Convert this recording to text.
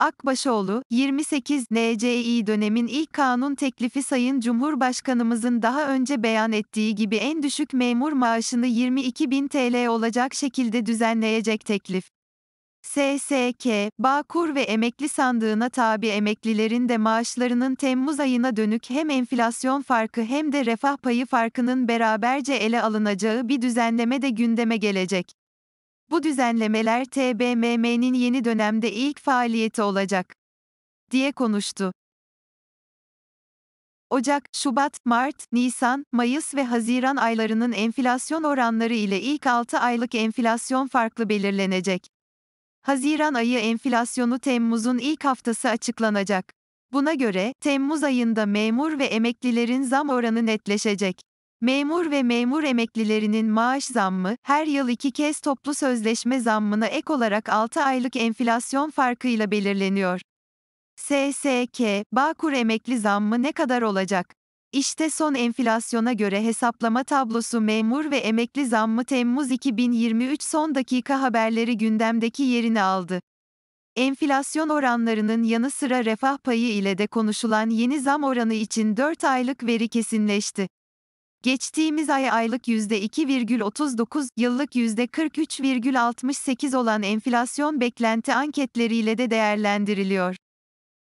Akbaşoğlu, 28 NCİ dönemin ilk kanun teklifi Sayın Cumhurbaşkanımızın daha önce beyan ettiği gibi en düşük memur maaşını 22 bin TL olacak şekilde düzenleyecek teklif. SSK, Bağkur ve emekli sandığına tabi emeklilerin de maaşlarının Temmuz ayına dönük hem enflasyon farkı hem de refah payı farkının beraberce ele alınacağı bir düzenleme de gündeme gelecek. Bu düzenlemeler TBMM'nin yeni dönemde ilk faaliyeti olacak diye konuştu. Ocak, Şubat, Mart, Nisan, Mayıs ve Haziran aylarının enflasyon oranları ile ilk 6 aylık enflasyon farklı belirlenecek. Haziran ayı enflasyonu Temmuz'un ilk haftası açıklanacak. Buna göre Temmuz ayında memur ve emeklilerin zam oranı netleşecek. Memur ve memur emeklilerinin maaş zammı, her yıl iki kez toplu sözleşme zammına ek olarak 6 aylık enflasyon farkıyla belirleniyor. SSK, Bağkur emekli zammı ne kadar olacak? İşte son enflasyona göre hesaplama tablosu memur ve emekli zammı Temmuz 2023 son dakika haberleri gündemdeki yerini aldı. Enflasyon oranlarının yanı sıra refah payı ile de konuşulan yeni zam oranı için 4 aylık veri kesinleşti. Geçtiğimiz ay aylık %2,39, yıllık %43,68 olan enflasyon beklenti anketleriyle de değerlendiriliyor.